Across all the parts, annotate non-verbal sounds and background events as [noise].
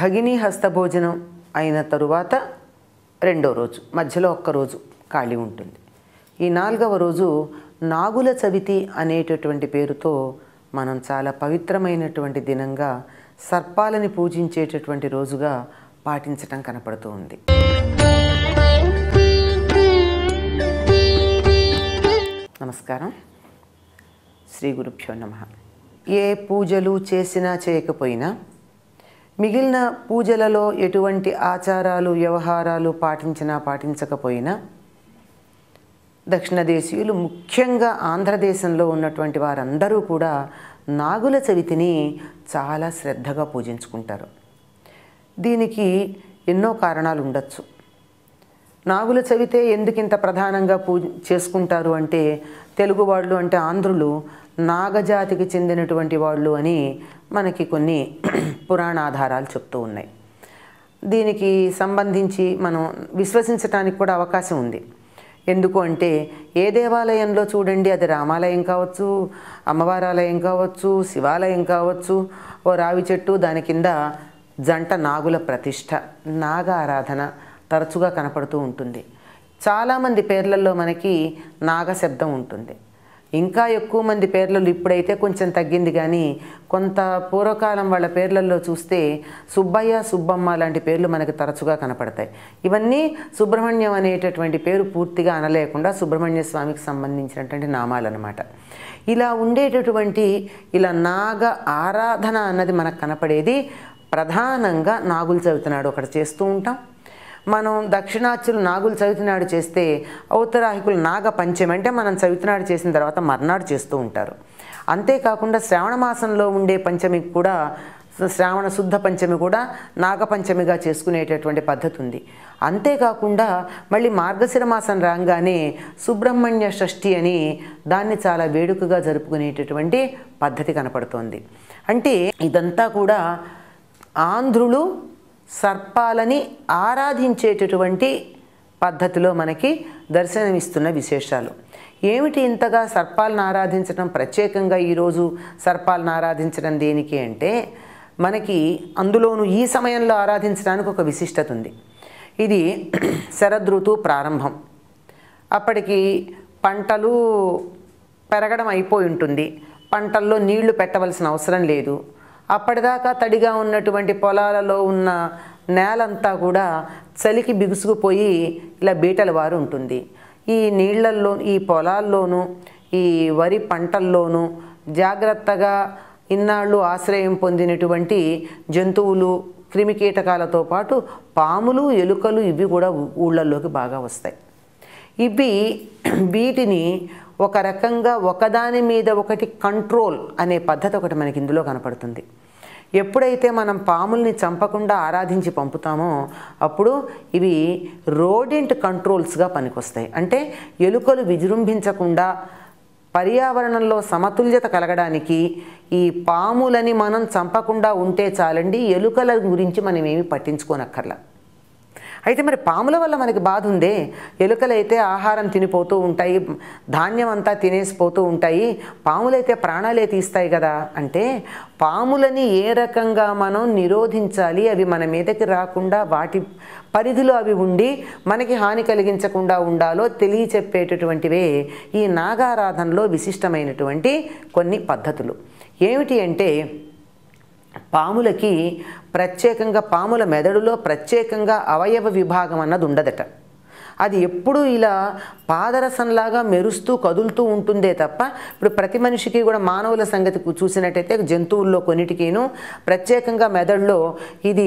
భగిని హస్తభోజనం అయిన తరువాత రెండో రోజు మధ్యలో ఒక్కరోజు ఖాళీ ఉంటుంది ఈ నాలుగవ రోజు నాగుల చవితి అనేటటువంటి పేరుతో మనం చాలా పవిత్రమైనటువంటి దినంగా సర్పాలని పూజించేటటువంటి రోజుగా పాటించటం కనపడుతూ ఉంది నమస్కారం శ్రీ గురుభ్యో నమ ఏ పూజలు చేసినా చేయకపోయినా మిగిలిన పూజలలో ఎటువంటి ఆచారాలు వ్యవహారాలు పాటించినా పాటించకపోయినా దక్షిణ దేశీయులు ముఖ్యంగా ఆంధ్రదేశంలో ఉన్నటువంటి వారందరూ కూడా నాగుల చవితిని చాలా శ్రద్ధగా పూజించుకుంటారు దీనికి ఎన్నో కారణాలు ఉండొచ్చు నాగుల చవితే ఎందుకింత ప్రధానంగా పూ చేసుకుంటారు అంటే తెలుగు వాళ్ళు అంటే ఆంధ్రులు నాగజాతికి చెందినటువంటి వాళ్ళు అని మనకి కొన్ని [clears throat] పురాణాధారాలు చెప్తూ ఉన్నాయి దీనికి సంబంధించి మనం విశ్వసించటానికి కూడా అవకాశం ఉంది ఎందుకు అంటే ఏ దేవాలయంలో చూడండి అది రామాలయం కావచ్చు అమ్మవారాలయం కావచ్చు శివాలయం కావచ్చు ఓ రావి చెట్టు దాని కింద జంట నాగుల ప్రతిష్ట నాగ ఆరాధన తరచుగా కనపడుతూ ఉంటుంది చాలామంది పేర్లలో మనకి నాగశబ్దం ఉంటుంది ఇంకా ఎక్కువ మంది పేర్లలో ఇప్పుడైతే కొంచెం తగ్గింది కానీ కొంత పూర్వకాలం వాళ్ళ పేర్లలో చూస్తే సుబ్బయ్య సుబ్బమ్మ లాంటి పేర్లు మనకు తరచుగా కనపడతాయి ఇవన్నీ సుబ్రహ్మణ్యం అనేటటువంటి పేరు పూర్తిగా అనలేకుండా సుబ్రహ్మణ్య స్వామికి సంబంధించినటువంటి నామాలన్నమాట ఇలా ఉండేటటువంటి ఇలా నాగ ఆరాధన అన్నది మనకు కనపడేది ప్రధానంగా నాగులు చదువుతున్నాడు అక్కడ చేస్తూ ఉంటాం మనం దక్షిణాచ్యులు నాగులు చవితనాడు చేస్తే ఔత్తరాహికులు నాగ పంచమి అంటే మనం చవితనాడు చేసిన తర్వాత మర్నాడు చేస్తూ ఉంటారు అంతేకాకుండా శ్రావణ మాసంలో ఉండే పంచమికి కూడా శ్రావణ శుద్ధ పంచమి కూడా నాగపంచమిగా చేసుకునేటటువంటి పద్ధతి ఉంది అంతేకాకుండా మళ్ళీ మార్గశిర మాసం రాగానే సుబ్రహ్మణ్య షష్ఠి అని దాన్ని చాలా వేడుకగా జరుపుకునేటటువంటి పద్ధతి కనపడుతోంది అంటే ఇదంతా కూడా ఆంధ్రులు సర్పాలని ఆరాధించేటటువంటి పద్ధతిలో మనకి దర్శనమిస్తున్న విశేషాలు ఏమిటి ఇంతగా సర్పాలను ఆరాధించడం ప్రత్యేకంగా ఈరోజు సర్పాలను ఆరాధించడం దేనికి అంటే మనకి అందులోనూ ఈ సమయంలో ఆరాధించడానికి ఒక విశిష్టత ఉంది ఇది [clears throat] శరదృతువు ప్రారంభం అప్పటికి పంటలు పెరగడం అయిపోయి ఉంటుంది పంటల్లో నీళ్లు పెట్టవలసిన అవసరం లేదు అప్పటిదాకా తడిగా ఉన్నటువంటి పొలాలలో ఉన్న నేలంతా కూడా చలికి బిగుసుకుపోయి ఇలా బీటలు వారు ఉంటుంది ఈ నీళ్లల్లో ఈ పొలాల్లోనూ ఈ వరి పంటల్లోనూ జాగ్రత్తగా ఇన్నాళ్ళు ఆశ్రయం పొందినటువంటి జంతువులు క్రిమికీటకాలతో పాటు పాములు ఎలుకలు ఇవి కూడా ఊళ్ళల్లోకి బాగా వస్తాయి ఇవి [clears throat] వీటిని ఒక రకంగా ఒకదాని మీద ఒకటి కంట్రోల్ అనే పద్ధతి ఒకటి మనకి ఇందులో కనపడుతుంది ఎప్పుడైతే మనం పాముల్ని చంపకుండా ఆరాధించి పంపుతామో అప్పుడు ఇవి రోడెంట్ కంట్రోల్స్గా పనికొస్తాయి అంటే ఎలుకలు విజృంభించకుండా పర్యావరణంలో సమతుల్యత కలగడానికి ఈ పాములని మనం చంపకుండా ఉంటే చాలండి ఎలుకల గురించి మనం ఏమి పట్టించుకోనక్కర్లా అయితే మరి పాముల వల్ల మనకి బాధ ఉందే ఎలుకలైతే ఆహారం తినిపోతూ ఉంటాయి ధాన్యం అంతా తినేసిపోతూ ఉంటాయి పాములైతే ప్రాణాలే తీస్తాయి కదా అంటే పాములని ఏ రకంగా మనం నిరోధించాలి అవి మన మీదకి రాకుండా వాటి పరిధిలో అవి ఉండి మనకి హాని కలిగించకుండా ఉండాలో తెలియచెప్పేటటువంటివే ఈ నాగారాధనలో విశిష్టమైనటువంటి కొన్ని పద్ధతులు ఏమిటి అంటే పాములకి ప్రత్యేకంగా పాముల మెదడులో ప్రత్యేకంగా అవయవ విభాగం అన్నది ఉండదట అది ఎప్పుడూ ఇలా పాదరసంలాగా మెరుస్తూ కదులుతూ ఉంటుందే తప్ప ఇప్పుడు ప్రతి మనిషికి కూడా మానవుల సంగతి చూసినట్టయితే జంతువుల్లో కొన్నిటికీను ప్రత్యేకంగా మెదడులో ఇది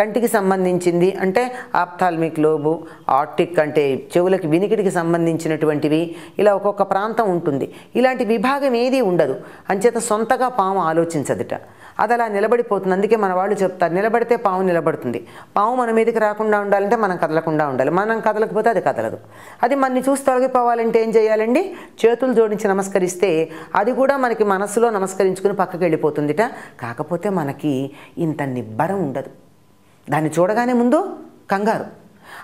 కంటికి సంబంధించింది అంటే ఆప్థాల్మిక్ లోబు ఆర్టిక్ అంటే చెవులకి వినికిడికి సంబంధించినటువంటివి ఇలా ఒక్కొక్క ప్రాంతం ఉంటుంది ఇలాంటి విభాగం ఏది ఉండదు అంచేత సొంతగా పాము ఆలోచించదుట అది అలా నిలబడిపోతుంది అందుకే మన వాళ్ళు చెప్తారు నిలబడితే పాము నిలబడుతుంది పాము మన మీదకి రాకుండా ఉండాలంటే మనం కదలకుండా ఉండాలి మనం కదలకపోతే అది కదలదు అది మనని చూసి తొలగిపోవాలంటే ఏం చేయాలండి చేతులు జోడించి నమస్కరిస్తే అది కూడా మనకి మనసులో నమస్కరించుకుని పక్కకి వెళ్ళిపోతుందిట కాకపోతే మనకి ఇంత నిబ్బరం ఉండదు దాన్ని చూడగానే ముందు కంగారు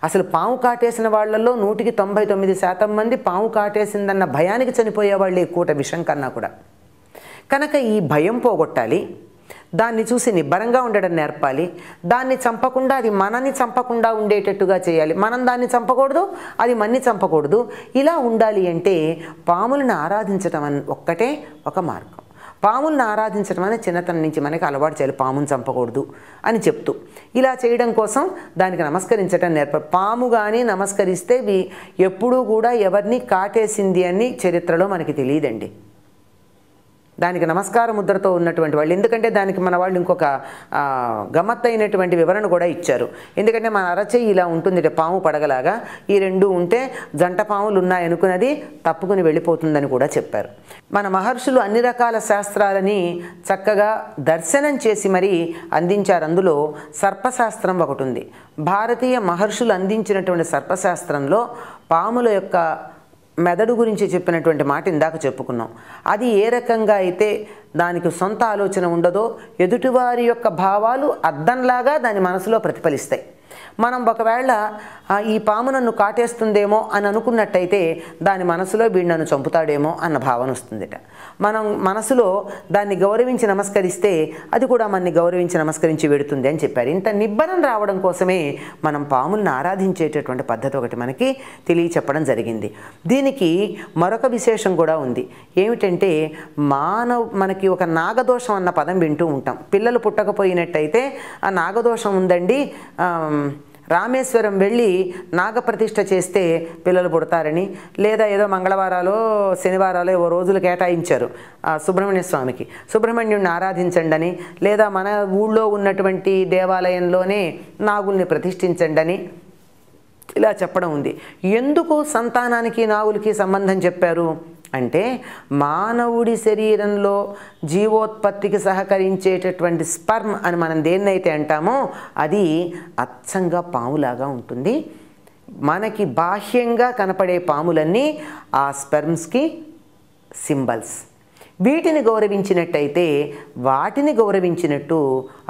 అసలు పాము కాటేసిన వాళ్ళల్లో నూటికి తొంభై తొమ్మిది శాతం మంది పాము కాటేసిందన్న భయానికి చనిపోయేవాళ్ళు ఈ కూట విషం కన్నా కూడా కనుక ఈ భయం పోగొట్టాలి దాన్ని చూసి నిబ్బరంగా ఉండడం నేర్పాలి దాన్ని చంపకుండా అది మనని చంపకుండా ఉండేటట్టుగా చేయాలి మనం దాన్ని చంపకూడదు అది మన్ని చంపకూడదు ఇలా ఉండాలి అంటే పాములను ఆరాధించటం ఒక్కటే ఒక మార్గం పాములను ఆరాధించడం అనేది చిన్నతనం నుంచి మనకి అలవాటు చేయాలి పామును చంపకూడదు అని చెప్తూ ఇలా చేయడం కోసం దానికి నమస్కరించడం నేర్ప పాము కానీ నమస్కరిస్తే ఎప్పుడూ కూడా ఎవరిని కాటేసింది అని చరిత్రలో మనకి తెలియదండి దానికి నమస్కార ముద్రతో ఉన్నటువంటి వాళ్ళు ఎందుకంటే దానికి మన వాళ్ళు ఇంకొక గమ్మత్తైనటువంటి వివరణ కూడా ఇచ్చారు ఎందుకంటే మన అరచేయి ఇలా ఉంటుంది పాము పడగలాగా ఈ రెండు ఉంటే జంట పాములు ఉన్నాయనుకున్నది తప్పుకుని వెళ్ళిపోతుందని కూడా చెప్పారు మన మహర్షులు అన్ని రకాల శాస్త్రాలని చక్కగా దర్శనం చేసి మరీ అందించారు అందులో సర్పశాస్త్రం ఒకటి ఉంది భారతీయ మహర్షులు అందించినటువంటి సర్పశాస్త్రంలో పాముల యొక్క మెదడు గురించి చెప్పినటువంటి మాట ఇందాక చెప్పుకున్నాం అది ఏ రకంగా అయితే దానికి సొంత ఆలోచన ఉండదో ఎదుటివారి యొక్క భావాలు అద్దంలాగా దాని మనసులో ప్రతిఫలిస్తాయి మనం ఒకవేళ ఈ పాము నన్ను కాటేస్తుందేమో అని అనుకున్నట్టయితే దాని మనసులో వీడు నన్ను చంపుతాడేమో అన్న భావన వస్తుందిట మనం మనసులో దాన్ని గౌరవించి నమస్కరిస్తే అది కూడా మనని గౌరవించి నమస్కరించి వెడుతుంది అని చెప్పారు ఇంత నిబ్బరం రావడం కోసమే మనం పాములను ఆరాధించేటటువంటి పద్ధతి ఒకటి మనకి తెలియచెప్పడం జరిగింది దీనికి మరొక విశేషం కూడా ఉంది ఏమిటంటే మానవ మనకి ఒక నాగదోషం అన్న పదం వింటూ ఉంటాం పిల్లలు పుట్టకపోయినట్టయితే ఆ నాగదోషం ఉందండి రామేశ్వరం వెళ్ళి నాగప్రతిష్ఠ చేస్తే పిల్లలు పుడతారని లేదా ఏదో మంగళవారాలు శనివారాలు ఏవో రోజులు కేటాయించారు సుబ్రహ్మణ్య స్వామికి సుబ్రహ్మణ్యుడిని ఆరాధించండి అని లేదా మన ఊళ్ళో ఉన్నటువంటి దేవాలయంలోనే నాగుల్ని ప్రతిష్ఠించండి అని ఇలా చెప్పడం ఉంది ఎందుకు సంతానానికి నాగులకి సంబంధం చెప్పారు అంటే మానవుడి శరీరంలో జీవోత్పత్తికి సహకరించేటటువంటి స్పర్మ్ అని మనం దేన్నైతే అంటామో అది అచ్చంగా పాములాగా ఉంటుంది మనకి బాహ్యంగా కనపడే పాములన్నీ ఆ స్పెర్మ్స్కి సింబల్స్ వీటిని గౌరవించినట్టయితే వాటిని గౌరవించినట్టు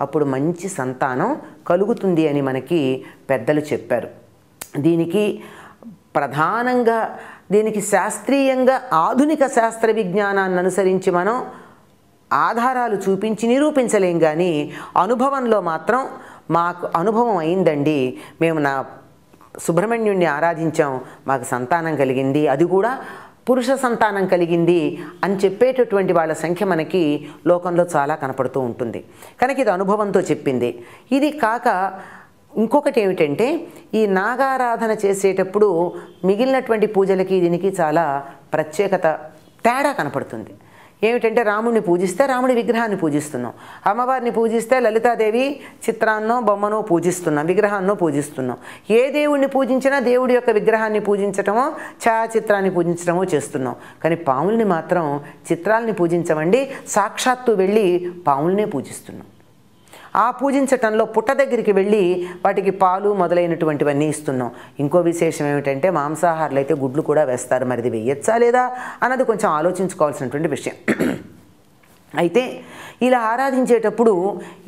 అప్పుడు మంచి సంతానం కలుగుతుంది అని మనకి పెద్దలు చెప్పారు దీనికి ప్రధానంగా దీనికి శాస్త్రీయంగా ఆధునిక శాస్త్ర విజ్ఞానాన్ని అనుసరించి మనం ఆధారాలు చూపించి నిరూపించలేం కానీ అనుభవంలో మాత్రం మాకు అనుభవం అయిందండి మేము నా సుబ్రహ్మణ్యుణ్ణి ఆరాధించాం మాకు సంతానం కలిగింది అది కూడా పురుష సంతానం కలిగింది అని చెప్పేటటువంటి వాళ్ళ సంఖ్య మనకి లోకంలో చాలా కనపడుతూ ఉంటుంది కనుక ఇది అనుభవంతో చెప్పింది ఇది కాక ఇంకొకటి ఏమిటంటే ఈ నాగారాధన చేసేటప్పుడు మిగిలినటువంటి పూజలకి దీనికి చాలా ప్రత్యేకత తేడా కనపడుతుంది ఏమిటంటే రాముడిని పూజిస్తే రాముడి విగ్రహాన్ని పూజిస్తున్నాం అమ్మవారిని పూజిస్తే లలితాదేవి చిత్రాన్నో బొమ్మనో పూజిస్తున్నాం విగ్రహాన్నో పూజిస్తున్నాం ఏ దేవుడిని పూజించినా దేవుడి యొక్క విగ్రహాన్ని పూజించటమో ఛాయాచిత్రాన్ని పూజించడమో చేస్తున్నాం కానీ పాముల్ని మాత్రం చిత్రాలని పూజించమండి సాక్షాత్తు వెళ్ళి పాములనే పూజిస్తున్నాం ఆ పూజించటంలో పుట్ట దగ్గరికి వెళ్ళి వాటికి పాలు మొదలైనటువంటివన్నీ ఇస్తున్నాం ఇంకో విశేషం ఏమిటంటే మాంసాహారులు అయితే గుడ్లు కూడా వేస్తారు మరిది వేయచ్చా లేదా అన్నది కొంచెం ఆలోచించుకోవాల్సినటువంటి విషయం అయితే ఇలా ఆరాధించేటప్పుడు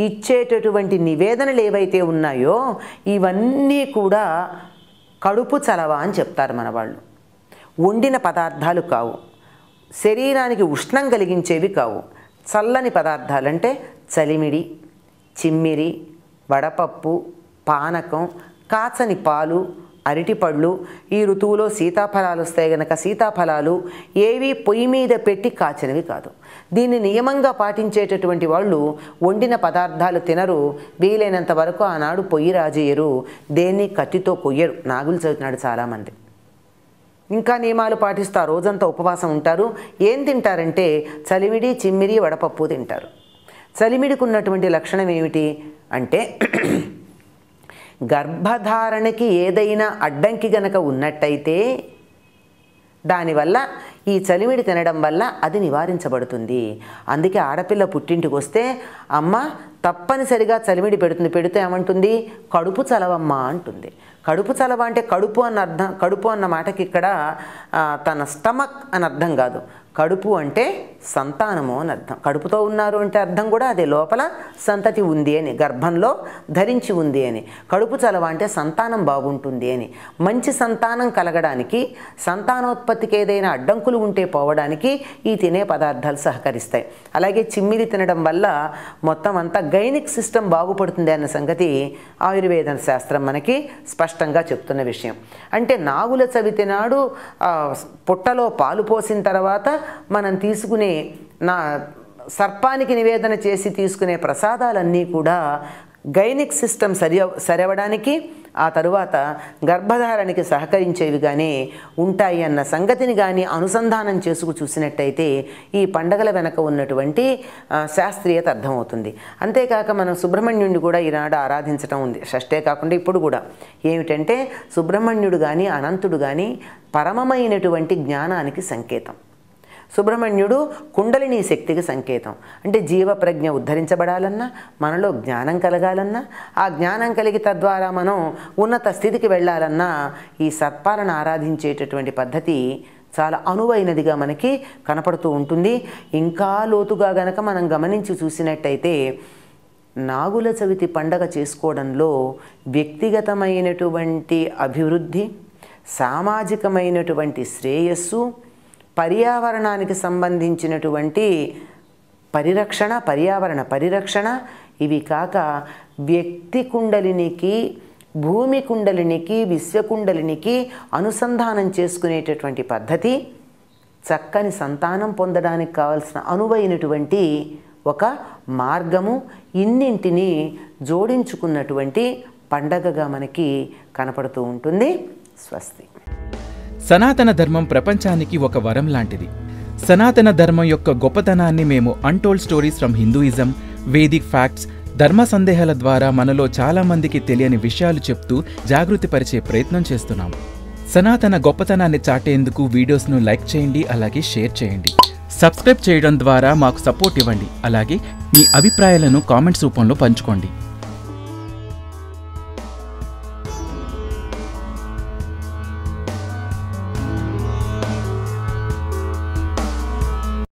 ఇచ్చేటటువంటి నివేదనలు ఏవైతే ఉన్నాయో ఇవన్నీ కూడా కడుపు చలవ అని చెప్తారు మన వాళ్ళు వండిన పదార్థాలు కావు శరీరానికి ఉష్ణం కలిగించేవి కావు చల్లని పదార్థాలంటే చలిమిడి చిమ్మిరి వడపప్పు పానకం కాచని పాలు అరటిపళ్ళు ఈ ఋతువులో సీతాఫలాలు వస్తాయి గనక సీతాఫలాలు ఏవి పొయ్యి మీద పెట్టి కాచినవి కాదు దీన్ని నియమంగా పాటించేటటువంటి వాళ్ళు వండిన పదార్థాలు తినరు వీలైనంత వరకు ఆనాడు పొయ్యి రాజేయరు దేన్ని కత్తితో కొయ్యరు నాగులు చదువుతున్నాడు చాలామంది ఇంకా నియమాలు ఆ రోజంతా ఉపవాసం ఉంటారు ఏం తింటారంటే చలివిడి చిమ్మిరి వడపప్పు తింటారు చలిమిడికున్నటువంటి లక్షణం ఏమిటి అంటే గర్భధారణకి ఏదైనా అడ్డంకి గనక ఉన్నట్టయితే దానివల్ల ఈ చలిమిడి తినడం వల్ల అది నివారించబడుతుంది అందుకే ఆడపిల్ల పుట్టింటికి వస్తే అమ్మ తప్పనిసరిగా చలిమిడి పెడుతుంది పెడితే ఏమంటుంది కడుపు చలవమ్మ అంటుంది కడుపు చలవ అంటే కడుపు అన్న అర్థం కడుపు అన్న మాటకి ఇక్కడ తన స్టమక్ అని అర్థం కాదు కడుపు అంటే సంతానము అని అర్థం కడుపుతో ఉన్నారు అంటే అర్థం కూడా అదే లోపల సంతతి ఉంది అని గర్భంలో ధరించి ఉంది అని కడుపు చలవ అంటే సంతానం బాగుంటుంది అని మంచి సంతానం కలగడానికి సంతానోత్పత్తికి ఏదైనా అడ్డంకులు ఉంటే పోవడానికి ఈ తినే పదార్థాలు సహకరిస్తాయి అలాగే చిమ్మిలి తినడం వల్ల మొత్తం అంతా గైనిక్ సిస్టమ్ బాగుపడుతుంది అన్న సంగతి ఆయుర్వేదం శాస్త్రం మనకి స్పష్టంగా చెప్తున్న విషయం అంటే నాగుల నాడు పుట్టలో పాలు పోసిన తర్వాత మనం తీసుకునే నా సర్పానికి నివేదన చేసి తీసుకునే ప్రసాదాలన్నీ కూడా గైనిక్ సిస్టమ్ సరి సరవడానికి ఆ తరువాత గర్భధారణకి సహకరించేవి కానీ ఉంటాయి అన్న సంగతిని కానీ అనుసంధానం చేసుకు చూసినట్టయితే ఈ పండగల వెనక ఉన్నటువంటి శాస్త్రీయత అర్థమవుతుంది అంతేకాక మనం సుబ్రహ్మణ్యుడిని కూడా ఈనాడు ఆరాధించడం ఉంది షష్టే కాకుండా ఇప్పుడు కూడా ఏమిటంటే సుబ్రహ్మణ్యుడు కానీ అనంతుడు కానీ పరమమైనటువంటి జ్ఞానానికి సంకేతం సుబ్రహ్మణ్యుడు కుండలిని శక్తికి సంకేతం అంటే జీవ ప్రజ్ఞ ఉద్ధరించబడాలన్నా మనలో జ్ఞానం కలగాలన్నా ఆ జ్ఞానం కలిగి తద్వారా మనం ఉన్నత స్థితికి వెళ్ళాలన్నా ఈ సత్పాలను ఆరాధించేటటువంటి పద్ధతి చాలా అనువైనదిగా మనకి కనపడుతూ ఉంటుంది ఇంకా లోతుగా గనక మనం గమనించి చూసినట్టయితే నాగుల చవితి పండగ చేసుకోవడంలో వ్యక్తిగతమైనటువంటి అభివృద్ధి సామాజికమైనటువంటి శ్రేయస్సు పర్యావరణానికి సంబంధించినటువంటి పరిరక్షణ పర్యావరణ పరిరక్షణ ఇవి కాక వ్యక్తి కుండలినికి భూమి కుండలినికి విశ్వకుండలినికి అనుసంధానం చేసుకునేటటువంటి పద్ధతి చక్కని సంతానం పొందడానికి కావలసిన అనువైనటువంటి ఒక మార్గము ఇన్నింటిని జోడించుకున్నటువంటి పండగగా మనకి కనపడుతూ ఉంటుంది స్వస్తి సనాతన ధర్మం ప్రపంచానికి ఒక వరం లాంటిది సనాతన ధర్మం యొక్క గొప్పతనాన్ని మేము untold stories from Hinduism Vedic facts ధర్మ సందేహాల ద్వారా మనలో చాలామందికి తెలియని విషయాలు చెప్తూ జాగృతిపరిచే ప్రయత్నం చేస్తున్నాము సనాతన గొప్పతనాన్ని చాటేందుకు వీడియోస్ను లైక్ చేయండి అలాగే షేర్ చేయండి సబ్స్క్రైబ్ చేయడం ద్వారా మాకు సపోర్ట్ ఇవ్వండి అలాగే మీ అభిప్రాయాలను కామెంట్స్ రూపంలో పంచుకోండి